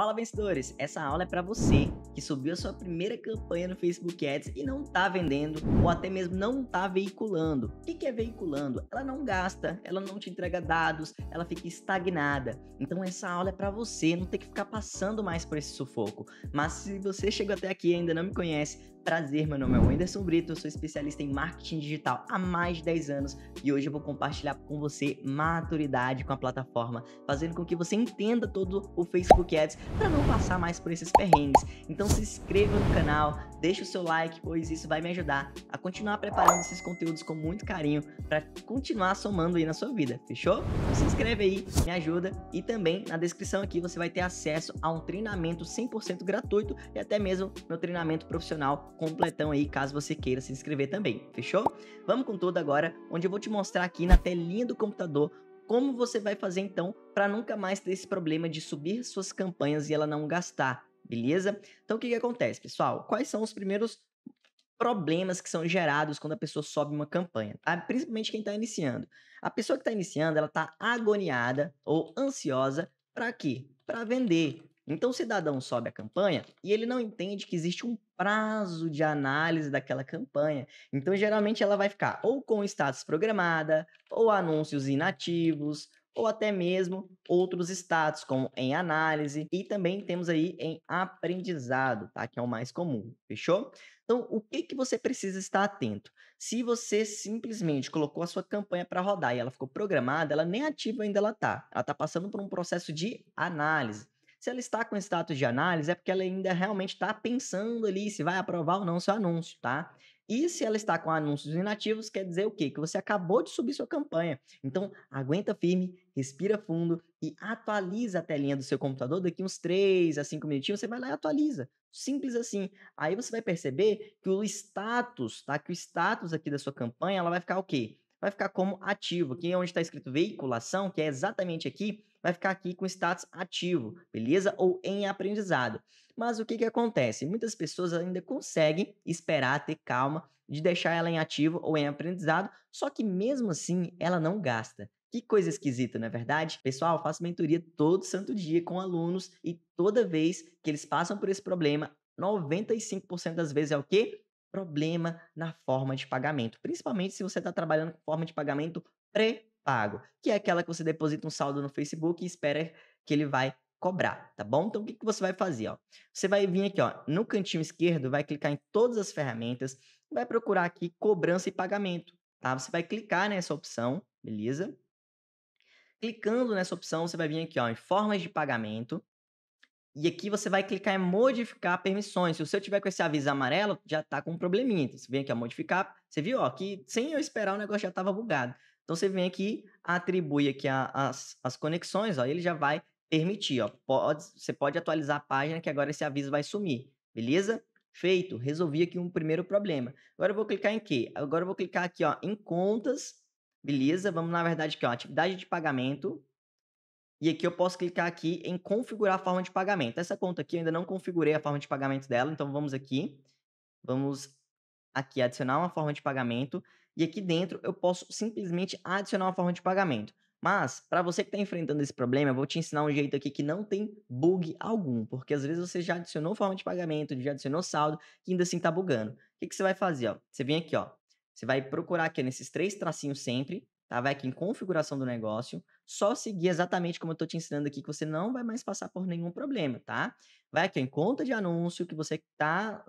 Fala vencedores, essa aula é para você que subiu a sua primeira campanha no Facebook Ads e não está vendendo ou até mesmo não está veiculando. O que é veiculando? Ela não gasta, ela não te entrega dados, ela fica estagnada. Então essa aula é para você não ter que ficar passando mais por esse sufoco. Mas se você chegou até aqui e ainda não me conhece, Prazer, meu nome é Wenderson Brito, eu sou especialista em marketing digital há mais de 10 anos e hoje eu vou compartilhar com você maturidade com a plataforma, fazendo com que você entenda todo o Facebook Ads para não passar mais por esses perrengues. Então se inscreva no canal, deixe o seu like, pois isso vai me ajudar a continuar preparando esses conteúdos com muito carinho para continuar somando aí na sua vida, fechou? Então se inscreve aí, me ajuda e também na descrição aqui você vai ter acesso a um treinamento 100% gratuito e até mesmo meu treinamento profissional completão aí, caso você queira se inscrever também, fechou? Vamos com tudo agora, onde eu vou te mostrar aqui na telinha do computador como você vai fazer então para nunca mais ter esse problema de subir suas campanhas e ela não gastar, beleza? Então o que, que acontece, pessoal? Quais são os primeiros problemas que são gerados quando a pessoa sobe uma campanha, tá? principalmente quem está iniciando. A pessoa que está iniciando, ela está agoniada ou ansiosa para quê? Para vender, então o cidadão sobe a campanha e ele não entende que existe um prazo de análise daquela campanha. Então geralmente ela vai ficar ou com status programada, ou anúncios inativos, ou até mesmo outros status como em análise e também temos aí em aprendizado, tá? Que é o mais comum, fechou? Então, o que que você precisa estar atento? Se você simplesmente colocou a sua campanha para rodar e ela ficou programada, ela nem ativa ainda ela tá. Ela tá passando por um processo de análise. Se ela está com status de análise, é porque ela ainda realmente está pensando ali se vai aprovar ou não seu anúncio, tá? E se ela está com anúncios inativos, quer dizer o quê? Que você acabou de subir sua campanha. Então, aguenta firme, respira fundo e atualiza a telinha do seu computador daqui uns 3 a 5 minutinhos, você vai lá e atualiza. Simples assim. Aí você vai perceber que o status, tá? Que o status aqui da sua campanha, ela vai ficar o quê? Vai ficar como ativo. Aqui é onde está escrito veiculação, que é exatamente aqui, vai ficar aqui com status ativo, beleza? Ou em aprendizado. Mas o que, que acontece? Muitas pessoas ainda conseguem esperar, ter calma de deixar ela em ativo ou em aprendizado, só que mesmo assim ela não gasta. Que coisa esquisita, não é verdade? Pessoal, faço mentoria todo santo dia com alunos e toda vez que eles passam por esse problema, 95% das vezes é o quê? Problema na forma de pagamento. Principalmente se você está trabalhando com forma de pagamento pré pago, que é aquela que você deposita um saldo no Facebook e espera que ele vai cobrar, tá bom? Então, o que, que você vai fazer? Ó? Você vai vir aqui ó, no cantinho esquerdo, vai clicar em todas as ferramentas, vai procurar aqui cobrança e pagamento, tá? Você vai clicar nessa opção, beleza? Clicando nessa opção, você vai vir aqui ó, em formas de pagamento, e aqui você vai clicar em modificar permissões. Se o seu tiver com esse aviso amarelo, já está com um probleminha. Então, você vem aqui a modificar, você viu ó, que sem eu esperar o negócio já estava bugado. Então você vem aqui, atribui aqui a, as, as conexões, ó, ele já vai permitir, ó, pode, você pode atualizar a página que agora esse aviso vai sumir, beleza? Feito, resolvi aqui um primeiro problema. Agora eu vou clicar em quê? Agora eu vou clicar aqui ó, em contas, beleza? Vamos na verdade aqui, ó, atividade de pagamento. E aqui eu posso clicar aqui em configurar a forma de pagamento. Essa conta aqui eu ainda não configurei a forma de pagamento dela, então vamos aqui. Vamos aqui adicionar uma forma de pagamento. E aqui dentro eu posso simplesmente adicionar uma forma de pagamento. Mas, para você que está enfrentando esse problema, eu vou te ensinar um jeito aqui que não tem bug algum, porque às vezes você já adicionou forma de pagamento, já adicionou saldo, e ainda assim está bugando. O que, que você vai fazer? Ó? Você vem aqui, ó. você vai procurar aqui nesses três tracinhos sempre, tá? Vai aqui em configuração do negócio, só seguir exatamente como eu estou te ensinando aqui, que você não vai mais passar por nenhum problema, tá? Vai aqui em conta de anúncio que você está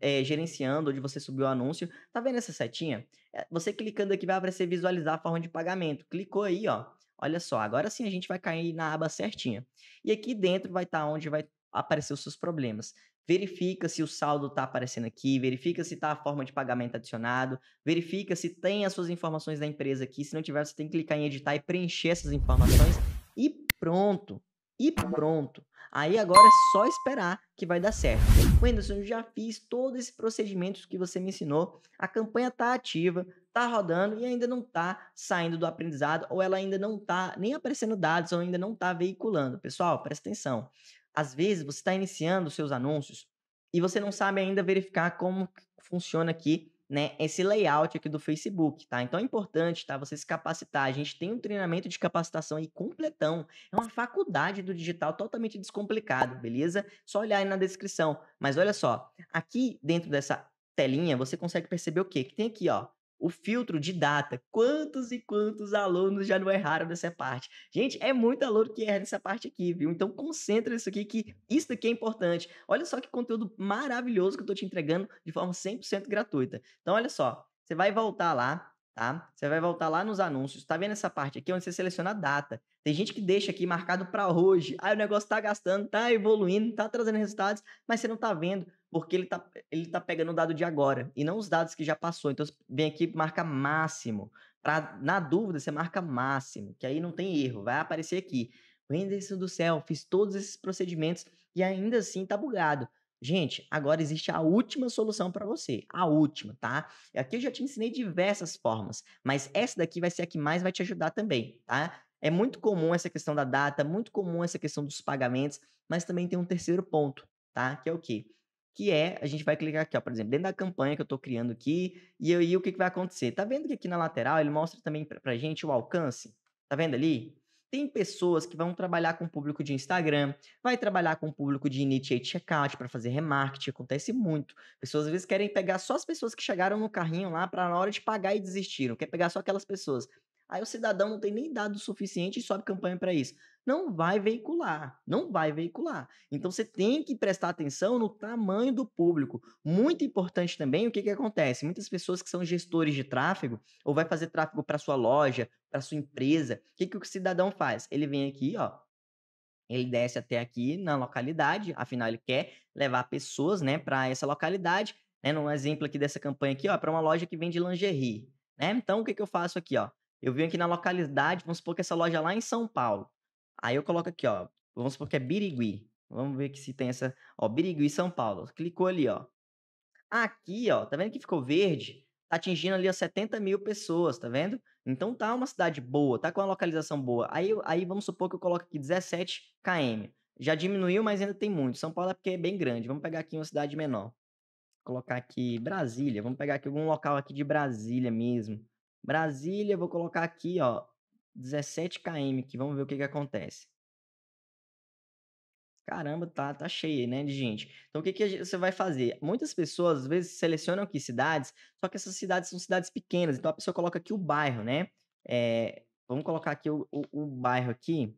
é, eh, gerenciando, onde você subiu o anúncio. Tá vendo essa setinha? É, você clicando aqui vai aparecer visualizar a forma de pagamento. Clicou aí, ó. Olha só, agora sim a gente vai cair na aba certinha. E aqui dentro vai estar tá onde vai aparecer os seus problemas verifica se o saldo está aparecendo aqui, verifica se está a forma de pagamento adicionado, verifica se tem as suas informações da empresa aqui, se não tiver, você tem que clicar em editar e preencher essas informações e pronto. E pronto. Aí agora é só esperar que vai dar certo. Wenderson, eu já fiz todo esse procedimento que você me ensinou. A campanha está ativa, está rodando e ainda não está saindo do aprendizado, ou ela ainda não está nem aparecendo dados, ou ainda não está veiculando. Pessoal, presta atenção às vezes você está iniciando seus anúncios e você não sabe ainda verificar como funciona aqui, né, esse layout aqui do Facebook, tá? Então é importante, tá, você se capacitar. A gente tem um treinamento de capacitação aí completão. É uma faculdade do digital totalmente descomplicado, beleza? Só olhar aí na descrição. Mas olha só, aqui dentro dessa telinha, você consegue perceber o quê? Que tem aqui, ó, o filtro de data. Quantos e quantos alunos já não erraram nessa parte? Gente, é muito aluno que erra nessa parte aqui, viu? Então concentra isso aqui, que isso aqui é importante. Olha só que conteúdo maravilhoso que eu estou te entregando de forma 100% gratuita. Então, olha só, você vai voltar lá, tá? Você vai voltar lá nos anúncios, tá vendo essa parte aqui onde você seleciona a data. Tem gente que deixa aqui marcado para hoje. Aí ah, o negócio tá gastando, tá evoluindo, tá trazendo resultados, mas você não tá vendo porque ele tá, ele tá pegando o dado de agora e não os dados que já passou. Então vem aqui marca máximo. Pra, na dúvida, você marca máximo, que aí não tem erro, vai aparecer aqui. Wenderson do céu, fiz todos esses procedimentos e ainda assim tá bugado. Gente, agora existe a última solução para você, a última, tá? Aqui eu já te ensinei diversas formas, mas essa daqui vai ser a que mais vai te ajudar também, tá? É muito comum essa questão da data, muito comum essa questão dos pagamentos, mas também tem um terceiro ponto, tá? Que é o quê? Que é, a gente vai clicar aqui, ó, por exemplo, dentro da campanha que eu estou criando aqui, e aí o que, que vai acontecer? Tá vendo que aqui na lateral ele mostra também para gente o alcance? Tá vendo ali? Tem pessoas que vão trabalhar com o público de Instagram, vai trabalhar com o público de initiate checkout para fazer remarketing, acontece muito. Pessoas às vezes querem pegar só as pessoas que chegaram no carrinho lá para na hora de pagar e desistiram, quer pegar só aquelas pessoas. Aí o cidadão não tem nem dados suficientes e sobe campanha para isso não vai veicular, não vai veicular. Então você tem que prestar atenção no tamanho do público. Muito importante também o que, que acontece. Muitas pessoas que são gestores de tráfego ou vai fazer tráfego para sua loja, para sua empresa, o que, que o cidadão faz? Ele vem aqui, ó, ele desce até aqui na localidade, afinal ele quer levar pessoas, né, para essa localidade. Né, num exemplo aqui dessa campanha aqui, ó, para uma loja que vende lingerie, né? Então o que, que eu faço aqui, ó? Eu venho aqui na localidade, vamos supor que essa loja é lá em São Paulo. Aí eu coloco aqui, ó, vamos supor que é Birigui. Vamos ver que se tem essa, ó, Birigui, São Paulo. Clicou ali, ó. Aqui, ó, tá vendo que ficou verde? Tá atingindo ali, ó, 70 mil pessoas, tá vendo? Então tá uma cidade boa, tá com uma localização boa. Aí, aí vamos supor que eu coloco aqui 17 km. Já diminuiu, mas ainda tem muito. São Paulo é porque é bem grande. Vamos pegar aqui uma cidade menor. Vou colocar aqui Brasília. Vamos pegar aqui algum local aqui de Brasília mesmo. Brasília, vou colocar aqui, ó, 17 km, que vamos ver o que, que acontece. Caramba, tá, tá cheio, né, de gente. Então, o que, que você vai fazer? Muitas pessoas, às vezes, selecionam aqui cidades, só que essas cidades são cidades pequenas. Então, a pessoa coloca aqui o bairro, né? É, vamos colocar aqui o, o, o bairro aqui.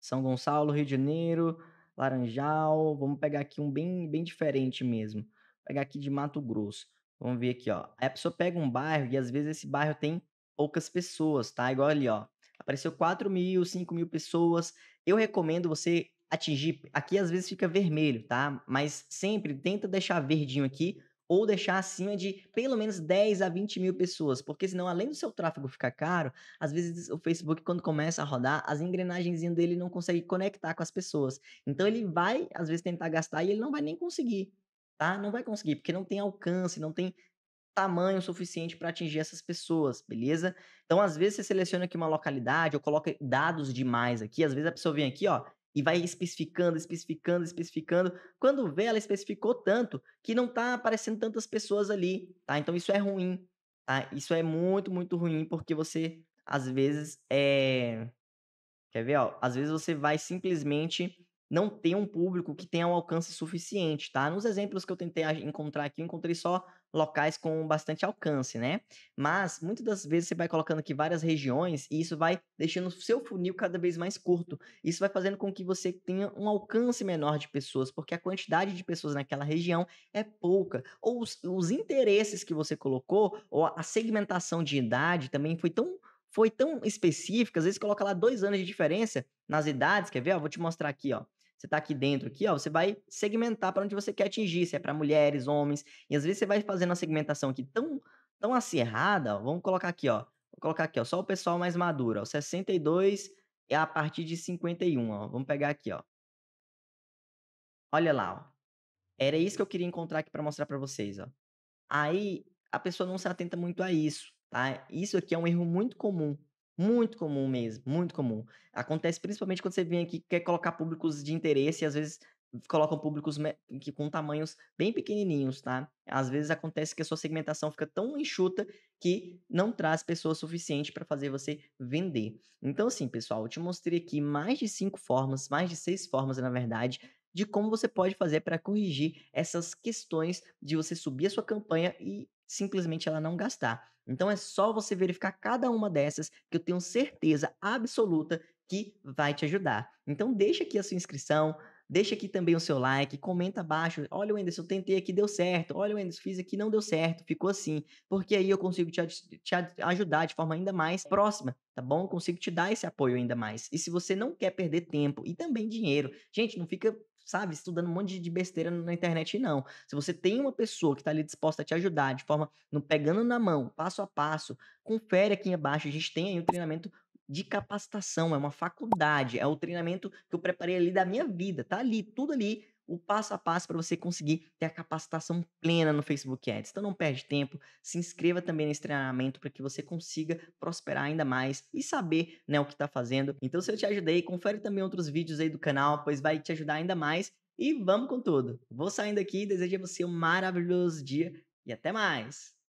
São Gonçalo, Rio de Janeiro, Laranjal. Vamos pegar aqui um bem, bem diferente mesmo. Vou pegar aqui de Mato Grosso. Vamos ver aqui, ó. Aí a pessoa pega um bairro e às vezes esse bairro tem poucas pessoas, tá? Igual ali, ó. Apareceu 4 mil, 5 mil pessoas. Eu recomendo você atingir. Aqui às vezes fica vermelho, tá? Mas sempre tenta deixar verdinho aqui ou deixar acima de pelo menos 10 a 20 mil pessoas, porque senão, além do seu tráfego ficar caro, às vezes o Facebook, quando começa a rodar, as engrenagens dele não consegue conectar com as pessoas. Então ele vai, às vezes, tentar gastar e ele não vai nem conseguir, tá? Não vai conseguir, porque não tem alcance, não tem tamanho suficiente para atingir essas pessoas, beleza? Então, às vezes, você seleciona aqui uma localidade ou coloca dados demais aqui. Às vezes, a pessoa vem aqui, ó, e vai especificando, especificando, especificando. Quando vê, ela especificou tanto que não tá aparecendo tantas pessoas ali, tá? Então, isso é ruim, tá? Isso é muito, muito ruim porque você, às vezes, é... Quer ver, ó? Às vezes, você vai simplesmente não ter um público que tenha um alcance suficiente, tá? Nos exemplos que eu tentei encontrar aqui, eu encontrei só locais com bastante alcance, né? Mas muitas das vezes você vai colocando aqui várias regiões e isso vai deixando o seu funil cada vez mais curto. Isso vai fazendo com que você tenha um alcance menor de pessoas, porque a quantidade de pessoas naquela região é pouca. Ou os, os interesses que você colocou, ou a segmentação de idade também foi tão foi tão específica, às vezes coloca lá dois anos de diferença nas idades, quer ver? vou te mostrar aqui, ó você está aqui dentro, aqui, ó, você vai segmentar para onde você quer atingir, se é para mulheres, homens, e às vezes você vai fazendo a segmentação aqui tão, tão acirrada, ó, vamos colocar aqui, ó, vou colocar aqui, ó, só o pessoal mais maduro, ó, 62 é a partir de 51, ó, vamos pegar aqui, ó. Olha lá, ó. Era isso que eu queria encontrar aqui para mostrar para vocês, ó. Aí a pessoa não se atenta muito a isso, tá? Isso aqui é um erro muito comum muito comum mesmo, muito comum. Acontece principalmente quando você vem aqui quer colocar públicos de interesse e às vezes colocam públicos que com tamanhos bem pequenininhos, tá? Às vezes acontece que a sua segmentação fica tão enxuta que não traz pessoas suficiente para fazer você vender. Então, assim, pessoal, eu te mostrei aqui mais de cinco formas, mais de seis formas, na verdade, de como você pode fazer para corrigir essas questões de você subir a sua campanha e simplesmente ela não gastar. Então é só você verificar cada uma dessas que eu tenho certeza absoluta que vai te ajudar. Então deixa aqui a sua inscrição, deixa aqui também o seu like, comenta abaixo, olha o Enderson, eu tentei aqui, deu certo, olha o Enderson, fiz aqui, não deu certo, ficou assim, porque aí eu consigo te, te ajudar de forma ainda mais é. próxima, tá bom? Eu consigo te dar esse apoio ainda mais. E se você não quer perder tempo e também dinheiro, gente, não fica sabe, estudando um monte de besteira na internet, não. Se você tem uma pessoa que está ali disposta a te ajudar de forma, no, pegando na mão, passo a passo, confere aqui embaixo, a gente tem aí um treinamento de capacitação, é uma faculdade, é o treinamento que eu preparei ali da minha vida, tá ali, tudo ali, o passo a passo para você conseguir ter a capacitação plena no Facebook Ads. Então não perde tempo, se inscreva também nesse treinamento para que você consiga prosperar ainda mais e saber né, o que está fazendo. Então se eu te ajudei, confere também outros vídeos aí do canal, pois vai te ajudar ainda mais. E vamos com tudo. Vou saindo aqui, desejo a você um maravilhoso dia e até mais.